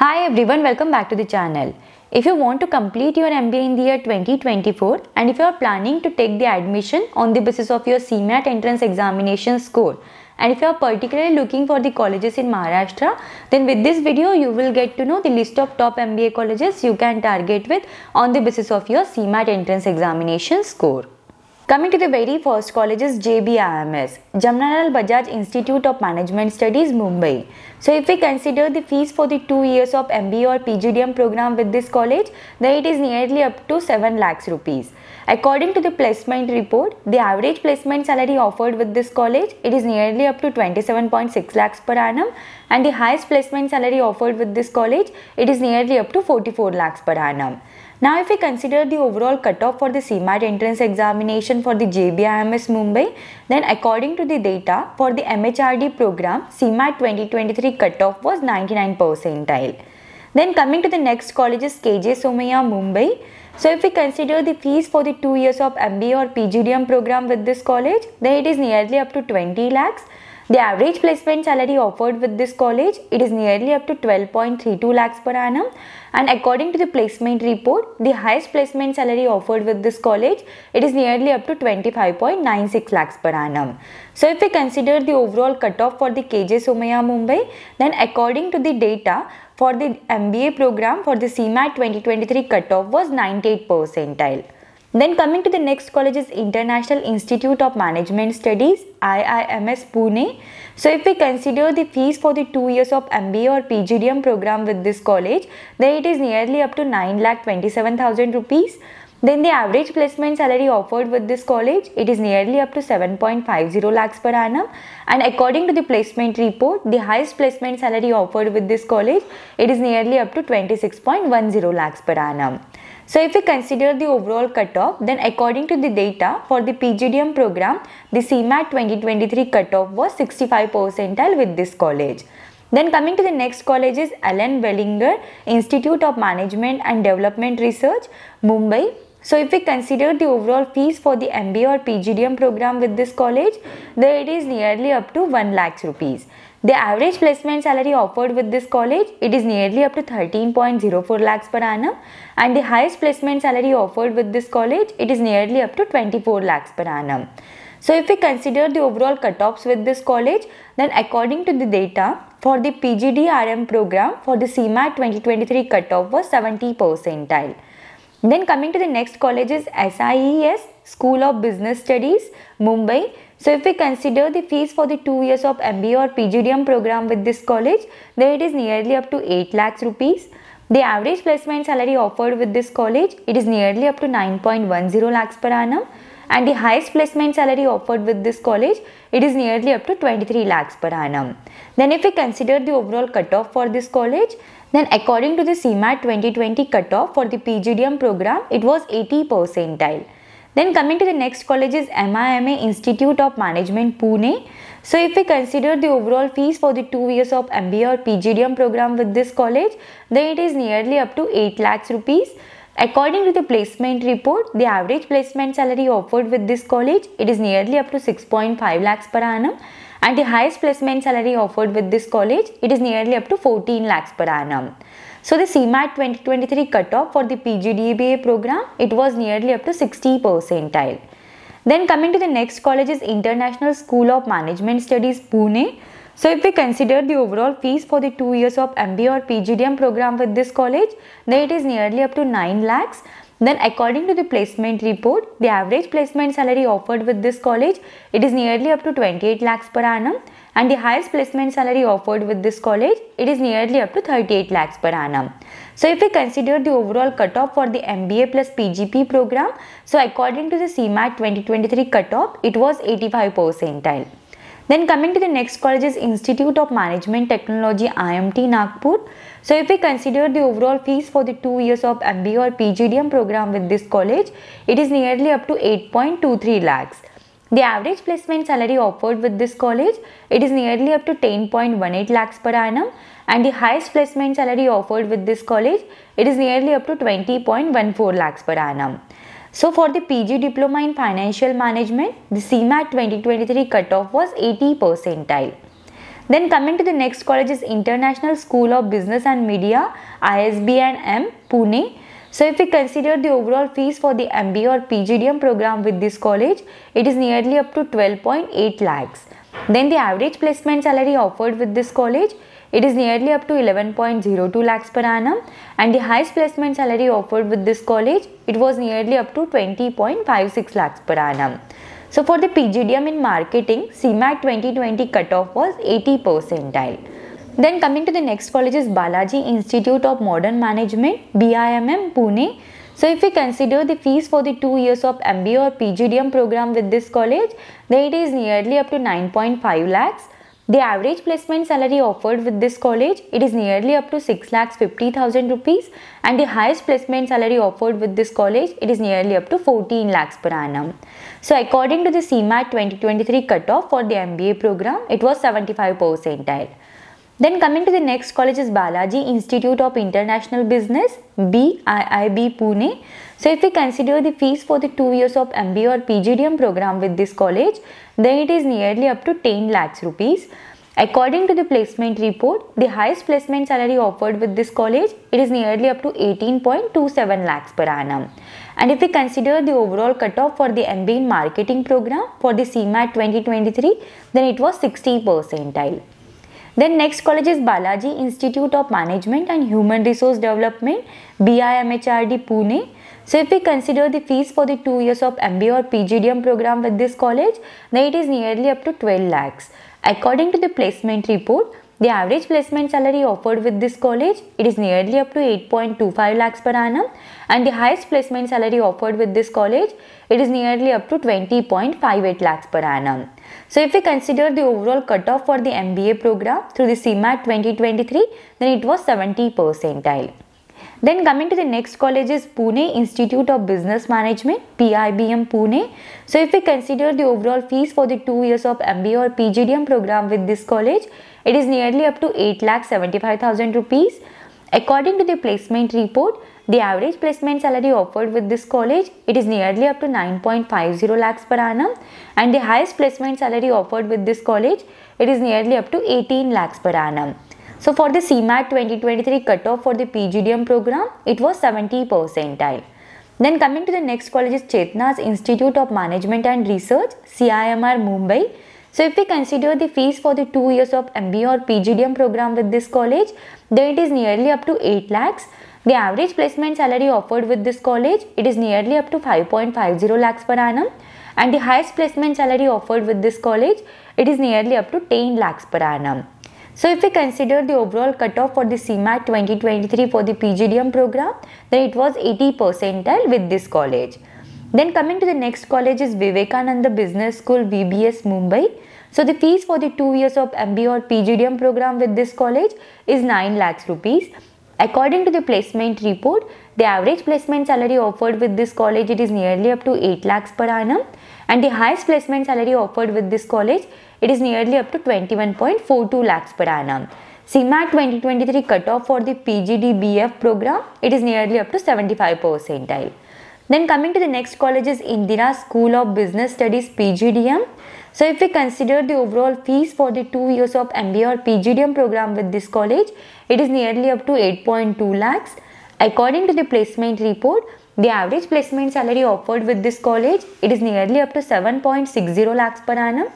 Hi everyone, welcome back to the channel. If you want to complete your MBA in the year 2024 and if you are planning to take the admission on the basis of your CMAT entrance examination score and if you are particularly looking for the colleges in Maharashtra then with this video you will get to know the list of top MBA colleges you can target with on the basis of your CMAT entrance examination score. Coming to the very first college is JBIMS, Jamnalal Bajaj Institute of Management Studies, Mumbai. So if we consider the fees for the two years of MBA or PGDM program with this college, then it is nearly up to 7 lakhs rupees. According to the placement report, the average placement salary offered with this college, it is nearly up to 27.6 lakhs per annum and the highest placement salary offered with this college, it is nearly up to 44 lakhs per annum. Now if we consider the overall cutoff for the CMAT entrance examination for the JBIMS Mumbai, then according to the data for the MHRD program, CMAT 2023 cutoff was 99 percentile. Then coming to the next college is KJ Somaya Mumbai. So if we consider the fees for the 2 years of MBA or PGDM program with this college, then it is nearly up to 20 lakhs the average placement salary offered with this college, it is nearly up to 12.32 lakhs per annum and according to the placement report, the highest placement salary offered with this college, it is nearly up to 25.96 lakhs per annum. So if we consider the overall cutoff for the KJ Somaya Mumbai, then according to the data, for the MBA program for the CMAT 2023 cutoff was 98 percentile. Then coming to the next college is International Institute of Management Studies IIMS Pune. So if we consider the fees for the 2 years of MBA or PGDM program with this college then it is nearly up to 9 lakh 27000 rupees. Then the average placement salary offered with this college it is nearly up to 7.50 lakhs per annum and according to the placement report the highest placement salary offered with this college it is nearly up to 26.10 lakhs per annum. So if we consider the overall cutoff, then according to the data for the PGDM program, the CMAT 2023 cutoff was 65 percentile with this college. Then coming to the next college is Alan Wellinger Institute of Management and Development Research, Mumbai. So if we consider the overall fees for the MBA or PGDM program with this college, then it is nearly up to 1 lakhs rupees. The average placement salary offered with this college, it is nearly up to 13.04 lakhs per annum and the highest placement salary offered with this college, it is nearly up to 24 lakhs per annum. So if we consider the overall cut-offs with this college, then according to the data, for the PGDRM program for the CMAT 2023 cut-off was 70 percentile. Then coming to the next colleges, SIES, School of Business Studies, Mumbai, so if we consider the fees for the 2 years of MBA or PGDM program with this college, then it is nearly up to 8 lakhs rupees. The average placement salary offered with this college, it is nearly up to 9.10 lakhs per annum and the highest placement salary offered with this college, it is nearly up to 23 lakhs per annum. Then if we consider the overall cutoff for this college, then according to the CMAT 2020 cutoff for the PGDM program, it was 80 percentile. Then coming to the next college is MIMA Institute of Management Pune. So if we consider the overall fees for the 2 years of MBA or PGDM program with this college, then it is nearly up to 8 lakhs rupees. According to the placement report, the average placement salary offered with this college, it is nearly up to 6.5 lakhs per annum and the highest placement salary offered with this college, it is nearly up to 14 lakhs per annum. So the CMAT 2023 cutoff for the PGDBA program, it was nearly up to 60 percentile. Then coming to the next college is International School of Management Studies Pune. So if we consider the overall fees for the 2 years of MBA or PGDM program with this college, then it is nearly up to 9 lakhs. Then according to the placement report, the average placement salary offered with this college, it is nearly up to 28 lakhs per annum and the highest placement salary offered with this college it is nearly up to 38 lakhs per annum so if we consider the overall cutoff for the mba plus pgp program so according to the cmat 2023 cutoff it was 85 percentile then coming to the next college is Institute of Management Technology IMT Nagpur. So if we consider the overall fees for the two years of MBA or PGDM program with this college, it is nearly up to 8.23 lakhs. The average placement salary offered with this college, it is nearly up to 10.18 lakhs per annum and the highest placement salary offered with this college, it is nearly up to 20.14 lakhs per annum. So for the PG diploma in financial management, the CMAT 2023 cutoff was 80 percentile. Then coming to the next college is International School of Business and Media, ISB and M, Pune so if we consider the overall fees for the MBA or PGDM program with this college, it is nearly up to 12.8 lakhs. Then the average placement salary offered with this college, it is nearly up to 11.02 lakhs per annum and the highest placement salary offered with this college, it was nearly up to 20.56 lakhs per annum. So for the PGDM in marketing, CMAT 2020 cutoff was 80 percentile. Then coming to the next college is Balaji Institute of Modern Management, BIMM, Pune. So if we consider the fees for the 2 years of MBA or PGDM program with this college, then it is nearly up to 9.5 lakhs. The average placement salary offered with this college, it is nearly up to 6 lakhs 50,000 rupees and the highest placement salary offered with this college, it is nearly up to 14 lakhs per annum. So according to the CMAT 2023 cutoff for the MBA program, it was 75 percentile. Then coming to the next college is Balaji Institute of International Business, BIIB Pune. So if we consider the fees for the 2 years of MBA or PGDM program with this college, then it is nearly up to 10 lakhs rupees. According to the placement report, the highest placement salary offered with this college, it is nearly up to 18.27 lakhs per annum. And if we consider the overall cutoff for the MBA in marketing program for the CMAT 2023, then it was 60 percentile. Then next college is Balaji Institute of Management and Human Resource Development, BIMHRD Pune. So if we consider the fees for the 2 years of MBA or PGDM program with this college, then it is nearly up to 12 lakhs. According to the placement report, the average placement salary offered with this college, it is nearly up to 8.25 lakhs per annum and the highest placement salary offered with this college, it is nearly up to 20.58 lakhs per annum. So if we consider the overall cutoff for the MBA program through the CMAT 2023, then it was 70 percentile. Then coming to the next college is Pune Institute of Business Management, PIBM Pune. So if we consider the overall fees for the two years of MBA or PGDM program with this college, it is nearly up to 8 lakh 75,000 rupees. According to the placement report, the average placement salary offered with this college, it is nearly up to 9.50 lakhs per annum and the highest placement salary offered with this college, it is nearly up to 18 lakhs per annum. So for the CMAT 2023 cutoff for the PGDM program, it was 70 percentile. Then coming to the next college is Chetna's Institute of Management and Research, CIMR Mumbai. So if we consider the fees for the 2 years of MBA or PGDM program with this college, then it is nearly up to 8 lakhs the average placement salary offered with this college, it is nearly up to 5.50 lakhs per annum and the highest placement salary offered with this college, it is nearly up to 10 lakhs per annum. So if we consider the overall cutoff for the CMAT 2023 for the PGDM program, then it was 80 percentile with this college. Then coming to the next college is Vivekananda Business School VBS Mumbai. So the fees for the 2 years of MBA or PGDM program with this college is 9 lakhs rupees According to the placement report, the average placement salary offered with this college it is nearly up to 8 lakhs per annum and the highest placement salary offered with this college it is nearly up to 21.42 lakhs per annum. CMAT 2023 cutoff for the PGDBF program it is nearly up to 75 percentile. Then coming to the next college is Indira School of Business Studies PGDM. So if we consider the overall fees for the two years of MBA or PGDM program with this college, it is nearly up to 8.2 lakhs. According to the placement report, the average placement salary offered with this college, it is nearly up to 7.60 lakhs per annum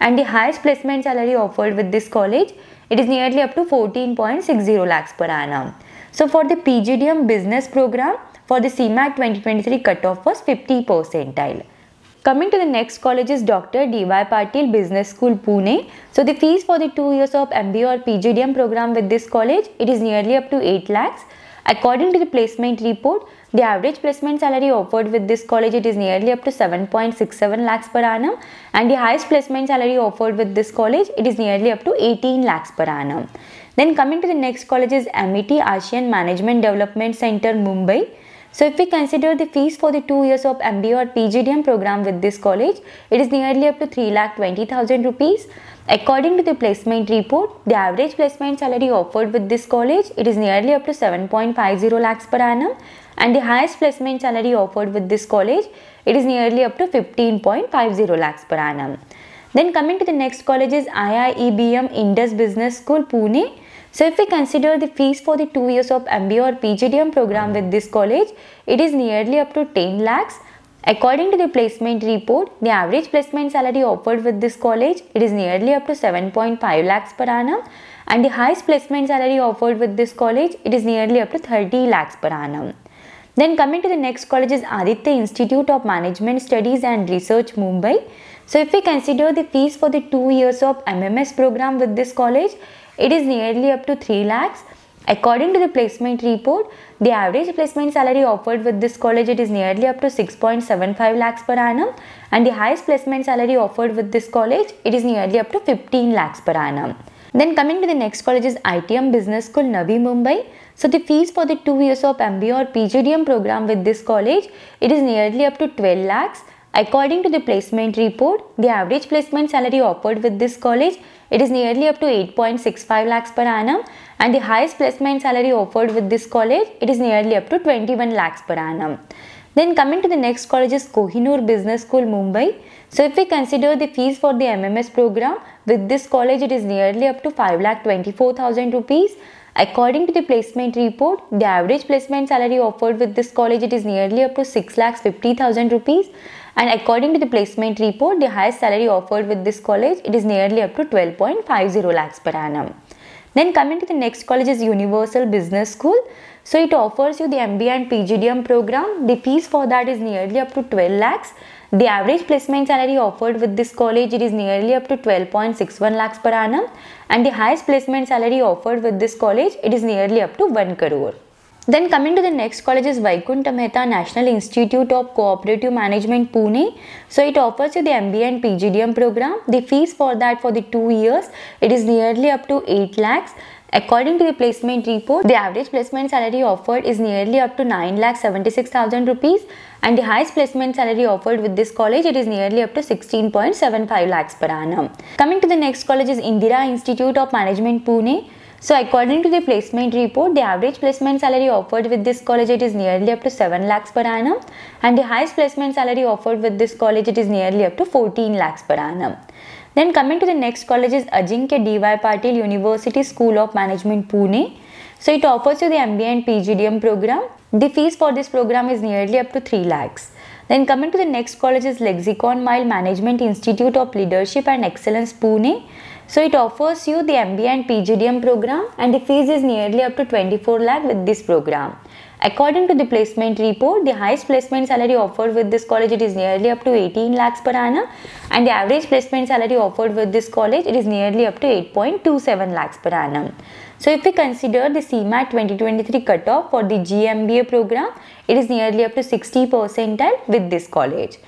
and the highest placement salary offered with this college, it is nearly up to 14.60 lakhs per annum. So for the PGDM business program, for the CMAC 2023 cutoff was 50 percentile. Coming to the next college is Dr. D.Y. Patil Business School Pune. So the fees for the 2 years of MBA or PGDM program with this college, it is nearly up to 8 lakhs. According to the placement report, the average placement salary offered with this college it is nearly up to 7.67 lakhs per annum and the highest placement salary offered with this college it is nearly up to 18 lakhs per annum. Then coming to the next college is MIT Asian Management Development Center Mumbai. So if we consider the fees for the 2 years of MBA or PGDM program with this college, it is nearly up to 3 lakh 20,000 rupees. According to the placement report, the average placement salary offered with this college, it is nearly up to 7.50 lakhs per annum and the highest placement salary offered with this college, it is nearly up to 15.50 lakhs per annum. Then coming to the next college is IIEBM Indus Business School, Pune so if we consider the fees for the 2 years of MBA or PGDM program with this college, it is nearly up to 10 lakhs. According to the placement report, the average placement salary offered with this college, it is nearly up to 7.5 lakhs per annum and the highest placement salary offered with this college, it is nearly up to 30 lakhs per annum. Then coming to the next college is Aditya Institute of Management Studies and Research Mumbai. So if we consider the fees for the 2 years of MMS program with this college, it is nearly up to 3 lakhs. According to the placement report, the average placement salary offered with this college it is nearly up to 6.75 lakhs per annum and the highest placement salary offered with this college it is nearly up to 15 lakhs per annum. Then coming to the next college is ITM Business School Navi Mumbai. So the fees for the 2 years of MBA or PGDM program with this college it is nearly up to 12 lakhs According to the placement report, the average placement salary offered with this college it is nearly up to 8.65 lakhs per annum and the highest placement salary offered with this college it is nearly up to 21 lakhs per annum. Then coming to the next college is Kohinoor Business School Mumbai. So if we consider the fees for the MMS program with this college it is nearly up to 5 lakh 24000 rupees According to the placement report, the average placement salary offered with this college it is nearly up to 6 lakhs 50,000 rupees and according to the placement report, the highest salary offered with this college, it is nearly up to 12.50 lakhs per annum. Then coming to the next college is Universal Business School. So it offers you the MBA and PGDM program. The fees for that is nearly up to 12 lakhs. The average placement salary offered with this college it is nearly up to 12.61 lakhs per annum and the highest placement salary offered with this college it is nearly up to 1 crore. Then coming to the next college is Vaikunth Mehta National Institute of Cooperative Management Pune. So it offers you the MBA and PGDM program. The fees for that for the two years it is nearly up to 8 lakhs. According to the placement report, the average placement salary offered is nearly up to 9 lakhs 76,000 rupees and the highest placement salary offered with this college it is nearly up to 16.75 lakhs per annum. Coming to the next college is Indira Institute of Management Pune. So according to the placement report, the average placement salary offered with this college it is nearly up to 7 lakhs per annum and the highest placement salary offered with this college it is nearly up to 14 lakhs per annum. Then coming to the next college is Ajinkya D.Y. Patil University School of Management Pune. So it offers you the MBA and PGDM program. The fees for this program is nearly up to 3 lakhs. Then coming to the next college is Lexicon Mile Management Institute of Leadership and Excellence Pune. So it offers you the MBA and PGDM program and the fees is nearly up to 24 lakh with this program. According to the placement report, the highest placement salary offered with this college it is nearly up to 18 lakhs per annum and the average placement salary offered with this college it is nearly up to 8.27 lakhs per annum. So if we consider the CMAT 2023 cutoff for the GMBA program, it is nearly up to 60 percentile with this college.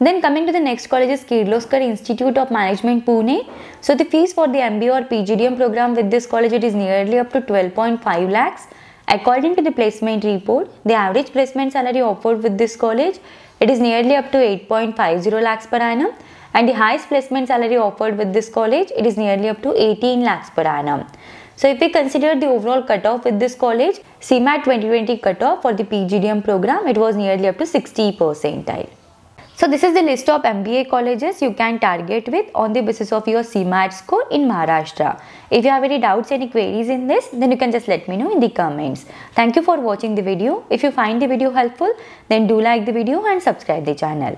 Then coming to the next college is Kirloskar Institute of Management Pune. So the fees for the MBA or PGDM program with this college it is nearly up to 12.5 lakhs. According to the placement report, the average placement salary offered with this college it is nearly up to 8.50 lakhs per annum and the highest placement salary offered with this college it is nearly up to 18 lakhs per annum. So if we consider the overall cutoff with this college, CMAT 2020 cutoff for the PGDM program it was nearly up to 60 percentile. So this is the list of MBA colleges you can target with on the basis of your CMAT score in Maharashtra. If you have any doubts, any queries in this, then you can just let me know in the comments. Thank you for watching the video. If you find the video helpful, then do like the video and subscribe the channel.